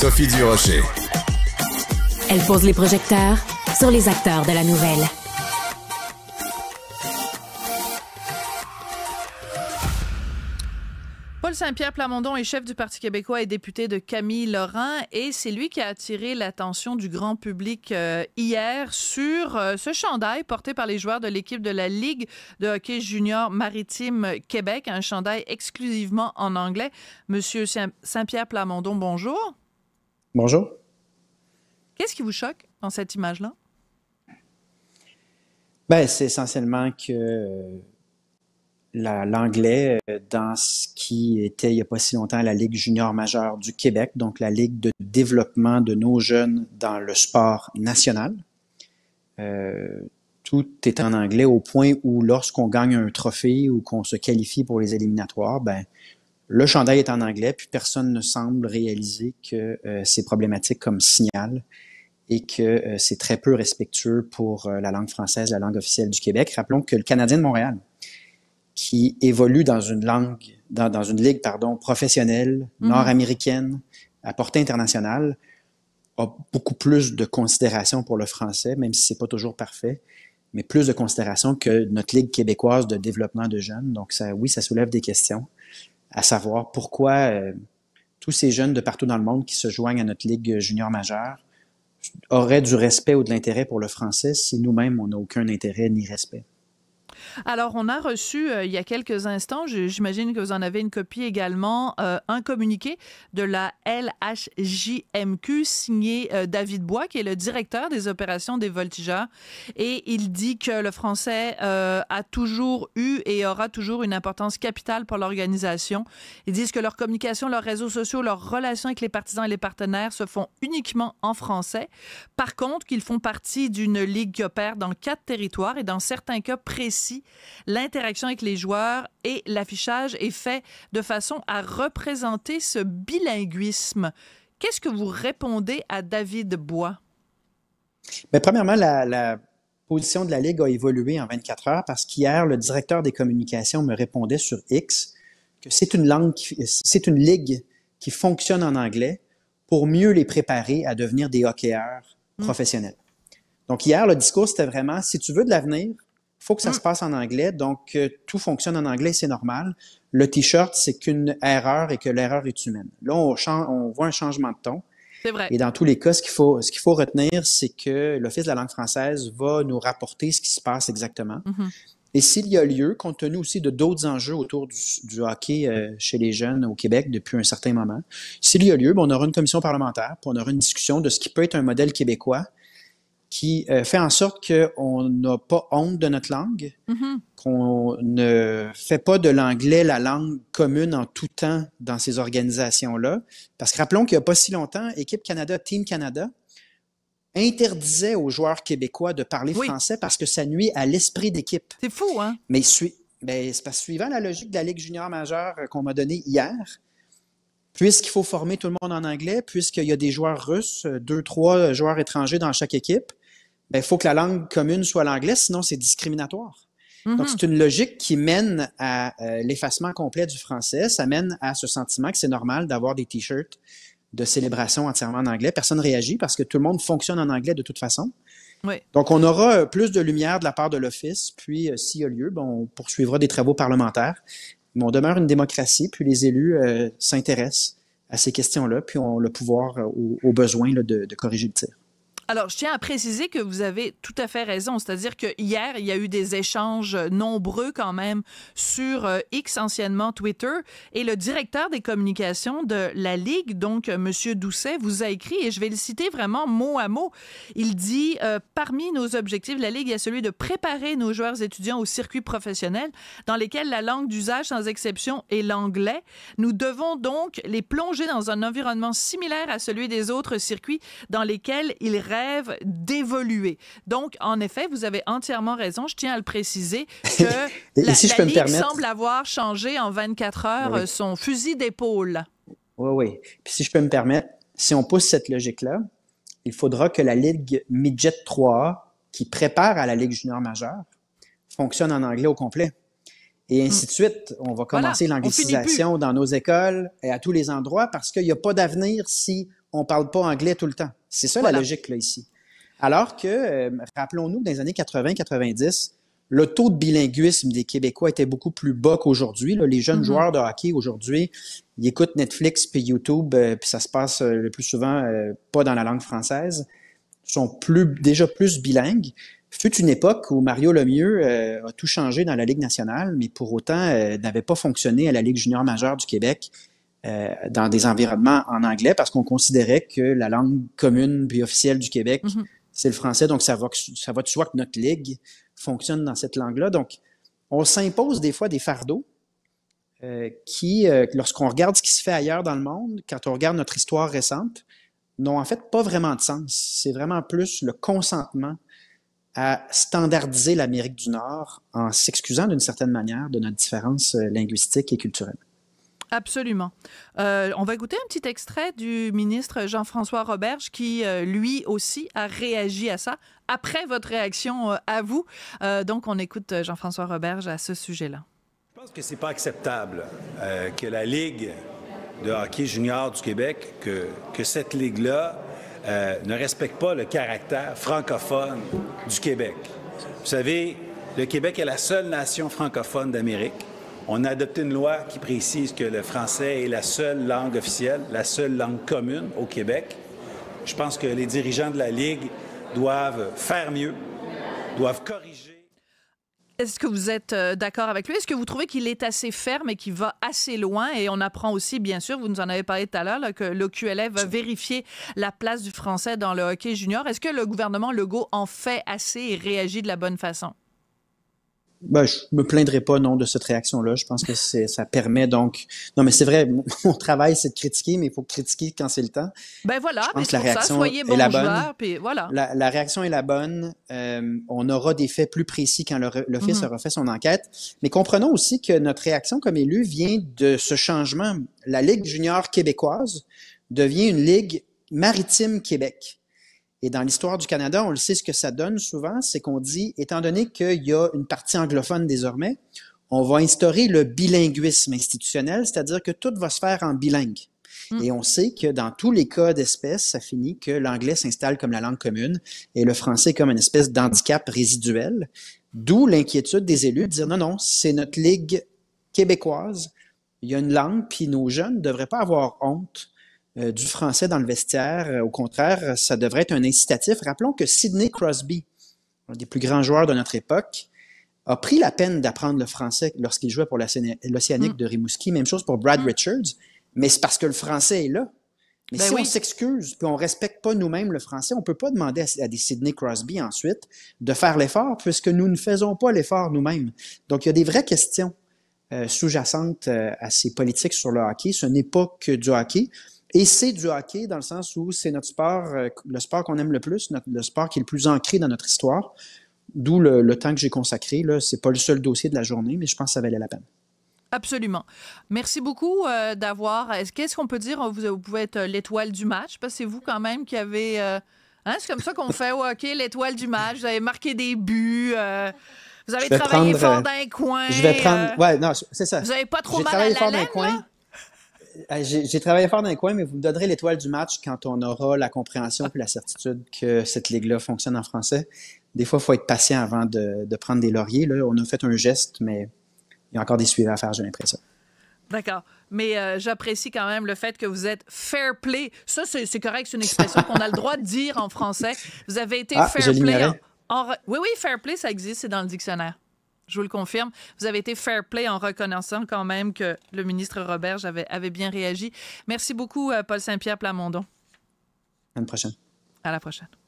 Sophie Durocher. Elle pose les projecteurs sur les acteurs de la nouvelle. Paul Saint-Pierre Plamondon est chef du Parti québécois et député de Camille Laurent et c'est lui qui a attiré l'attention du grand public euh, hier sur euh, ce chandail porté par les joueurs de l'équipe de la Ligue de hockey junior maritime Québec, un chandail exclusivement en anglais. Monsieur Saint-Pierre Plamondon, bonjour. Bonjour. Qu'est-ce qui vous choque dans cette image-là? Ben, c'est essentiellement que euh, l'anglais euh, dans ce qui était il n'y a pas si longtemps la Ligue junior majeure du Québec, donc la Ligue de développement de nos jeunes dans le sport national. Euh, tout est en anglais au point où lorsqu'on gagne un trophée ou qu'on se qualifie pour les éliminatoires, ben, le chandail est en anglais, puis personne ne semble réaliser que euh, c'est problématique comme signal et que euh, c'est très peu respectueux pour euh, la langue française, la langue officielle du Québec. Rappelons que le Canadien de Montréal, qui évolue dans une langue, dans, une ligue pardon, professionnelle, mhm. nord-américaine, à portée internationale, a beaucoup plus de considération pour le français, même si c'est pas toujours parfait, mais plus de considération que notre ligue québécoise de développement de jeunes. Donc ça, oui, ça soulève des questions à savoir pourquoi euh, tous ces jeunes de partout dans le monde qui se joignent à notre Ligue junior majeure auraient du respect ou de l'intérêt pour le français si nous-mêmes, on n'a aucun intérêt ni respect. Alors, on a reçu euh, il y a quelques instants, j'imagine que vous en avez une copie également, euh, un communiqué de la LHJMQ signé euh, David Bois, qui est le directeur des opérations des voltigeurs. Et il dit que le français a toujours eu et aura toujours une importance capitale pour l'organisation. Ils disent que leur communication, leurs réseaux sociaux, leurs relations avec les partisans et les partenaires se font uniquement en français. Par contre, qu'ils font partie d'une ligue qui opère dans quatre territoires et dans certains cas précis l'interaction avec les joueurs et l'affichage est fait de façon à représenter ce bilinguisme. Qu'est-ce que vous répondez à David Bois? Mais ben, premièrement, la, position de la Ligue a évolué en 24 heures parce qu'hier, le directeur des communications me répondait sur X que c'est une langue, c'est une ligue qui fonctionne en anglais pour mieux les préparer à devenir des hockeyeurs hmm. professionnels. Donc hier, le discours, c'était vraiment, si tu veux de l'avenir, faut que ça mm. se passe en anglais, donc tout fonctionne en anglais, c'est normal. Le t-shirt, c'est qu'une erreur et que l'erreur est humaine. Là, on, voit un changement de ton. C'est vrai. Et dans tous les cas, ce qu'il faut, ce qu'il faut retenir, c'est que l'Office de la langue française va nous rapporter ce qui se passe exactement. Mm-hmm. Et s'il y a lieu, compte tenu aussi de d'autres enjeux autour du, hockey euh, chez les jeunes au Québec depuis un certain moment, s'il y a lieu, ben, on aura une commission parlementaire, puis on aura une discussion de ce qui peut être un modèle québécois qui euh, fait en sorte qu'on n'a pas honte de notre langue, mm-hmm. qu'on ne fait pas de l'anglais la langue commune en tout temps dans ces organisations-là. Parce que rappelons qu'il n'y a pas si longtemps, Équipe Canada, Team Canada, interdisait aux joueurs québécois de parler français parce que ça nuit à l'esprit d'équipe. C'est fou, hein? Mais ben, c'est parce suivant la logique de la Ligue junior majeure qu'on m'a donnée hier, puisqu'il faut former tout le monde en anglais, puisqu'il y a des joueurs russes, deux, trois joueurs étrangers dans chaque équipe, il ben, faut que la langue commune soit l'anglais, sinon c'est discriminatoire. Donc, mhm. c'est une logique qui mène à euh, l'effacement complet du français. Ça mène à ce sentiment que c'est normal d'avoir des t-shirts de célébration entièrement en anglais. Personne ne réagit parce que tout le monde fonctionne en anglais de toute façon. Donc, on aura euh, plus de lumière de la part de l'Office, puis si euh, s'il y a lieu, bon, on poursuivra des travaux parlementaires. Mais on demeure une démocratie, puis les élus s'intéressent à ces questions-là, puis ont le pouvoir au besoin de, de corriger le tir. Alors, je tiens à préciser que vous avez tout à fait raison. C'est-à-dire que hier, il y a eu des échanges nombreux quand même sur euh, X, anciennement Twitter, et le directeur des communications de la Ligue, donc euh, M. Doucet, vous a écrit, et je vais le citer vraiment mot à mot. Il dit, euh, parmi nos objectifs, la Ligue a celui de préparer nos joueurs étudiants au circuit professionnel, dans lesquels la langue d'usage, sans exception, est l'anglais. Nous devons donc les plonger dans un environnement similaire à celui des autres circuits dans lesquels ils rêvent d'évoluer. Donc, en effet, vous avez entièrement raison. Je tiens à le préciser que la, Ligue semble avoir changé en 24 heures son fusil d'épaule. Oui, oui. si je peux me permettre, si on pousse cette logique-là, il faudra que la Ligue Midget 3 qui prépare à la Ligue junior majeure, fonctionne en anglais au complet. Et ainsi de hmm. suite. On va commencer l'anglicisation dans nos écoles et à tous les endroits parce qu'il n'y a pas d'avenir si on parle pas anglais tout le temps. C'est ça la logique là, ici. Alors que, euh, rappelons-nous, dans les années 80-90, le taux de bilinguisme des Québécois était beaucoup plus bas qu'aujourd'hui. Les jeunes mm-hmm. joueurs de hockey aujourd'hui, ils écoutent Netflix puis YouTube, euh, puis ça se passe euh, le plus souvent pas dans la langue française. Ils sont plus, déjà plus bilingues. Fut une époque où Mario Lemieux a tout changé dans la Ligue nationale, mais pour autant n'avait pas fonctionné à la Ligue junior majeure du Québec. Euh, dans des environnements en anglais parce qu'on considérait que la langue commune puis officielle du Québec, mhm. c'est le français. Donc, ça va, ça va de soi que notre ligue fonctionne dans cette langue-là. Donc, on s'impose des fois des fardeaux euh, qui, euh, lorsqu'on regarde ce qui se fait ailleurs dans le monde, quand on regarde notre histoire récente, n'ont en fait pas vraiment de sens. C'est vraiment plus le consentement à standardiser l'Amérique du Nord en s'excusant d'une certaine manière de notre différence linguistique et culturelle. Absolument. Euh, on va écouter un petit extrait du ministre Jean-François Roberge qui, euh, lui aussi, a réagi à ça après votre réaction euh, à vous. donc, on écoute Jean-François Roberge à ce sujet-là. Je pense que c'est pas acceptable que la Ligue de hockey junior du Québec, que cette Ligue-là ne respecte pas le caractère francophone du Québec. Vous savez, le Québec est la seule nation francophone d'Amérique. On a adopté une loi qui précise que le français est la seule langue officielle, la seule langue commune au Québec. Je pense que les dirigeants de la Ligue doivent faire mieux, doivent corriger. Est-ce que vous êtes euh, d'accord avec lui? Est-ce que vous trouvez qu'il est assez ferme et qu'il va assez loin? Et on apprend aussi, bien sûr, vous nous en avez parlé tout à l'heure, que l'OQLF va vérifier la place du français dans le hockey junior. Est-ce que le gouvernement Legault en fait assez et réagit de la bonne façon? Ben, je me plaindrai pas, non, de cette réaction-là. Je pense que ça permet donc. Non, mais c'est vrai, mon travail, c'est de critiquer, mais il faut critiquer quand c'est le temps. Ben voilà, je pense que la réaction soyez est la bonne. La, réaction est la bonne. Euh, on aura des faits plus précis quand l'Office mhm. aura fait son enquête. Mais comprenons aussi que notre réaction comme élu vient de ce changement. La Ligue junior québécoise devient une Ligue maritime Québec. Et dans l'histoire du Canada, on le sait, ce que ça donne souvent, c'est qu'on dit, étant donné qu'il y a une partie anglophone désormais, on va instaurer le bilinguisme institutionnel, c'est-à-dire que tout va se faire en bilingue. Hmm. Et on sait que dans tous les cas d'espèce, ça finit que l'anglais s'installe comme la langue commune et le français comme une espèce d'handicap résiduel, d'où l'inquiétude des élus de dire non, non, c'est notre ligue québécoise, il y a une langue, puis nos jeunes ne devraient pas avoir honte euh, du français dans le vestiaire. Euh, au contraire, ça devrait être un incitatif. Rappelons que Sidney Crosby, un des plus grands joueurs de notre époque, a pris la peine d'apprendre le français lorsqu'il jouait pour l'Océanique mm. de Rimouski. Même chose pour Brad mm. Richards, mais c'est parce que le français est là. Mais ben si on s'excuse puis on respecte pas nous-mêmes le français, on ne peut pas demander à, des Sidney Crosby ensuite de faire l'effort puisque nous ne faisons pas l'effort nous-mêmes. Donc il y a des vraies questions euh, sous-jacentes à ces politiques sur le hockey. Ce n'est pas que du hockey. Et c'est du hockey dans le sens où c'est notre sport, euh, le sport qu'on aime le plus, le sport qui est le plus ancré dans notre histoire. D'où le, temps que j'ai consacré. Ce n'est pas le seul dossier de la journée, mais je pense que ça valait la peine. Absolument. Merci beaucoup euh, d'avoir. Qu'est-ce qu'on peut dire? Vous, pouvez être euh, l'étoile du match, parce que c'est vous quand même qui avez. Hein, c'est comme ça qu'on fait au hockey, l'étoile du match. Vous avez marqué des buts. vous avez travaillé fort d'un coin. Je vais prendre. Ouais, non, c'est ça. Vous n'avez pas trop mal à la laine, coin. Euh, j'ai travaillé fort dans les coins, mais vous me donnerez l'étoile du match quand on aura la compréhension et la certitude que cette ligue-là fonctionne en français. Des fois, il faut être patient avant de, prendre des lauriers. Là, on a fait un geste, mais il y a encore des suivants à faire, j'ai l'impression. D'accord. Mais euh, j'apprécie quand même le fait que vous êtes fair play. Ça, c'est correct, c'est une expression qu'on a le droit de dire en français. Vous avez été ah, fair play. oui, oui, fair play, ça existe, c'est dans le dictionnaire. Je vous le confirme. Vous avez été fair play en reconnaissant quand même que le ministre Robert avait, bien réagi. Merci beaucoup, euh, Paul Saint-Pierre Plamondon. À la prochaine.